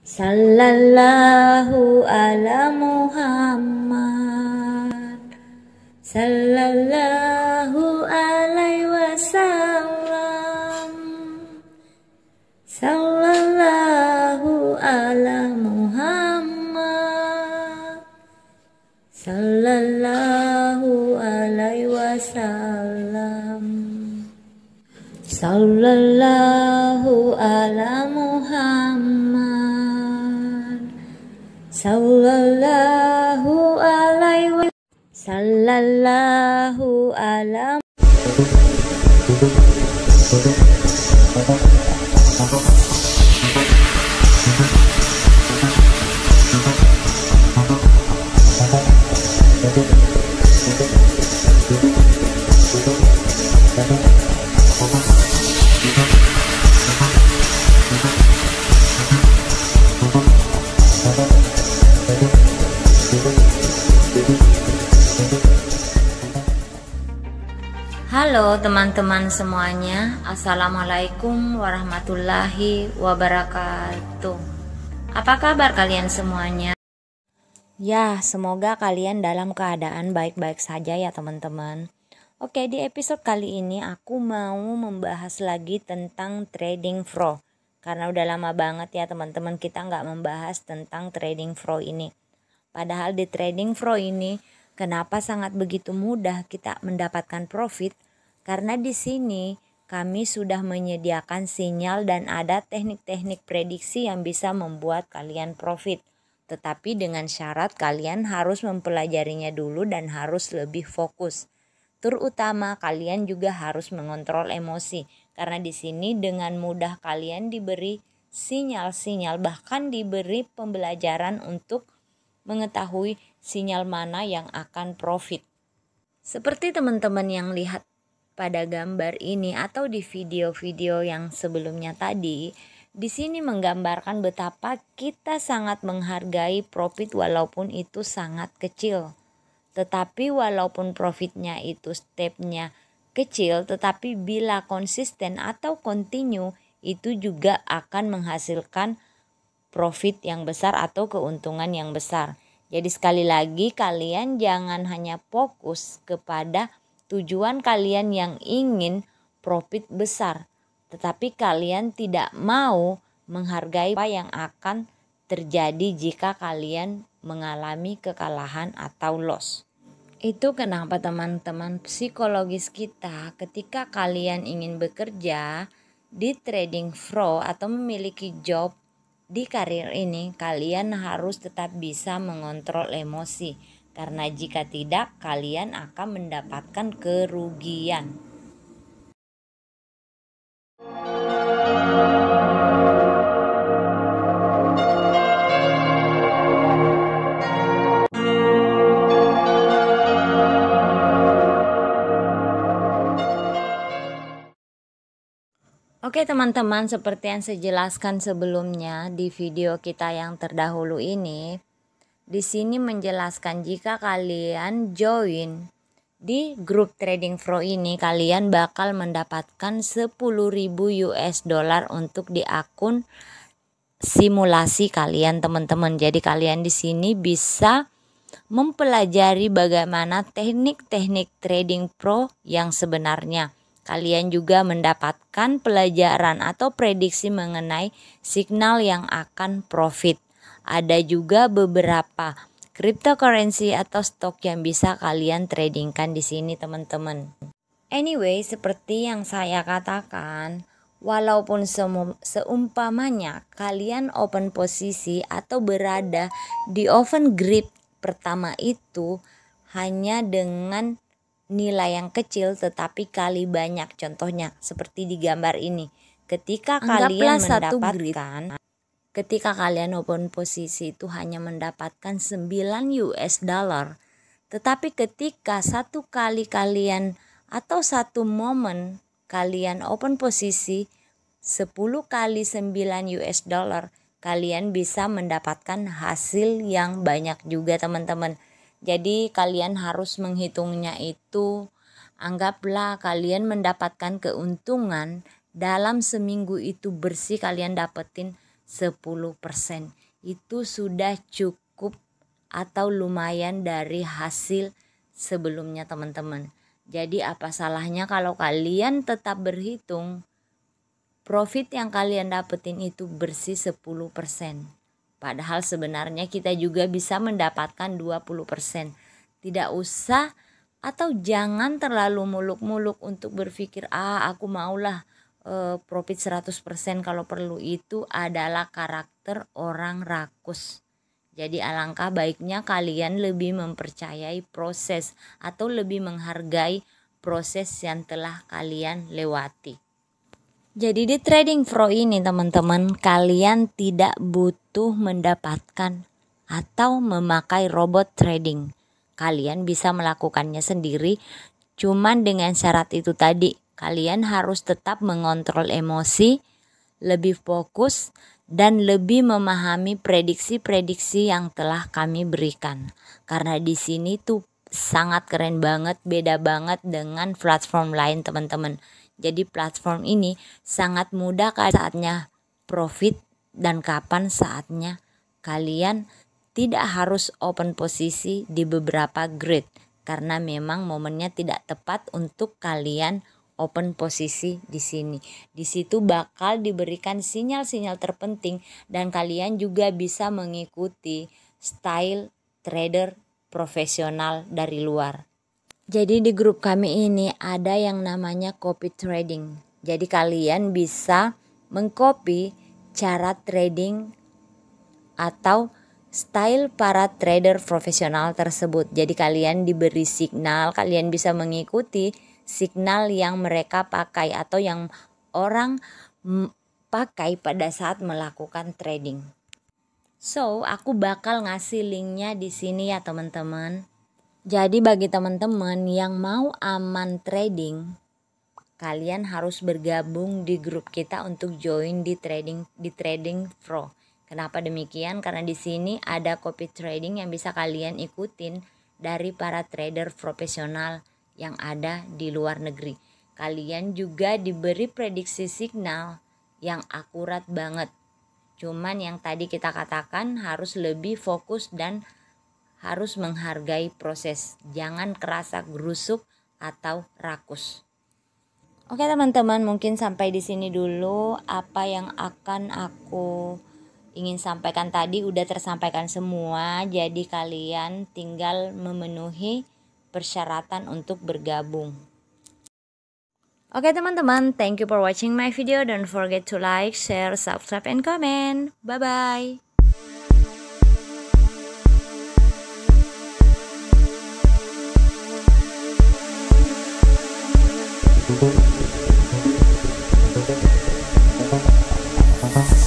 Sallallahu ala Muhammad Sallallahu alaihi wasallam Sallallahu ala Muhammad Sallallahu alaihi wasallam Sallallahu ala Sallallahu alaihi wa Sallallahu alam Thank you. Halo teman-teman semuanya, Assalamualaikum warahmatullahi wabarakatuh. Apa kabar kalian semuanya? Ya, semoga kalian dalam keadaan baik-baik saja ya teman-teman. Oke, di episode kali ini aku mau membahas lagi tentang trading fro. Karena udah lama banget ya teman-teman kita nggak membahas tentang trading fro ini. Padahal di trading fro ini, kenapa sangat begitu mudah kita mendapatkan profit karena di sini kami sudah menyediakan sinyal dan ada teknik-teknik prediksi yang bisa membuat kalian profit. Tetapi dengan syarat kalian harus mempelajarinya dulu dan harus lebih fokus. Terutama kalian juga harus mengontrol emosi karena di sini dengan mudah kalian diberi sinyal-sinyal bahkan diberi pembelajaran untuk mengetahui sinyal mana yang akan profit. Seperti teman-teman yang lihat pada gambar ini atau di video-video yang sebelumnya tadi, di sini menggambarkan betapa kita sangat menghargai profit walaupun itu sangat kecil. Tetapi walaupun profitnya itu stepnya kecil, tetapi bila konsisten atau continue, itu juga akan menghasilkan profit yang besar atau keuntungan yang besar. Jadi sekali lagi kalian jangan hanya fokus kepada tujuan kalian yang ingin profit besar, tetapi kalian tidak mau menghargai apa yang akan terjadi jika kalian mengalami kekalahan atau loss. Itu kenapa teman-teman psikologis kita ketika kalian ingin bekerja di trading pro atau memiliki job di karir ini kalian harus tetap bisa mengontrol emosi karena jika tidak, kalian akan mendapatkan kerugian. Oke teman-teman, seperti yang saya jelaskan sebelumnya di video kita yang terdahulu ini, di sini menjelaskan jika kalian join di grup Trading Pro ini kalian bakal mendapatkan 10.000 US dollar untuk di akun simulasi kalian teman-teman. Jadi kalian di sini bisa mempelajari bagaimana teknik-teknik trading pro yang sebenarnya. Kalian juga mendapatkan pelajaran atau prediksi mengenai signal yang akan profit. Ada juga beberapa cryptocurrency atau stok yang bisa kalian tradingkan di sini teman-teman. Anyway, seperti yang saya katakan, walaupun seumpamanya kalian open posisi atau berada di open grip pertama itu hanya dengan nilai yang kecil tetapi kali banyak contohnya seperti di gambar ini ketika Anggaplah kalian mendapatkan satu grip. Ketika kalian open posisi itu hanya mendapatkan 9 US dollar, tetapi ketika satu kali kalian atau satu momen kalian open posisi 10 kali 9 US dollar, kalian bisa mendapatkan hasil yang banyak juga teman-teman. Jadi kalian harus menghitungnya itu anggaplah kalian mendapatkan keuntungan dalam seminggu itu bersih kalian dapetin 10%. Itu sudah cukup atau lumayan dari hasil sebelumnya teman-teman. Jadi apa salahnya kalau kalian tetap berhitung profit yang kalian dapetin itu bersih 10%. Padahal sebenarnya kita juga bisa mendapatkan 20%. Tidak usah atau jangan terlalu muluk-muluk untuk berpikir ah aku maulah uh, profit 100% kalau perlu itu adalah karakter orang rakus. Jadi alangkah baiknya kalian lebih mempercayai proses atau lebih menghargai proses yang telah kalian lewati. Jadi di trading pro ini teman-teman kalian tidak butuh mendapatkan atau memakai robot trading. Kalian bisa melakukannya sendiri cuman dengan syarat itu tadi Kalian harus tetap mengontrol emosi, lebih fokus, dan lebih memahami prediksi-prediksi yang telah kami berikan. Karena di sini tuh sangat keren banget, beda banget dengan platform lain teman-teman. Jadi platform ini sangat mudah saatnya profit dan kapan saatnya kalian tidak harus open posisi di beberapa grid karena memang momennya tidak tepat untuk kalian open posisi di sini. Di situ bakal diberikan sinyal-sinyal terpenting dan kalian juga bisa mengikuti style trader profesional dari luar. Jadi di grup kami ini ada yang namanya copy trading. Jadi kalian bisa mengcopy cara trading atau style para trader profesional tersebut. Jadi kalian diberi signal, kalian bisa mengikuti signal yang mereka pakai atau yang orang pakai pada saat melakukan trading. So, aku bakal ngasih linknya di sini ya teman-teman. Jadi bagi teman-teman yang mau aman trading, kalian harus bergabung di grup kita untuk join di trading di trading pro. Kenapa demikian? Karena di sini ada copy trading yang bisa kalian ikutin dari para trader profesional yang ada di luar negeri. Kalian juga diberi prediksi signal yang akurat banget. Cuman yang tadi kita katakan harus lebih fokus dan harus menghargai proses. Jangan kerasa gerusuk atau rakus. Oke teman-teman, mungkin sampai di sini dulu apa yang akan aku ingin sampaikan tadi udah tersampaikan semua. Jadi kalian tinggal memenuhi persyaratan untuk bergabung. Oke teman-teman, thank you for watching my video. Don't forget to like, share, subscribe, and comment. Bye-bye. oh, oh, oh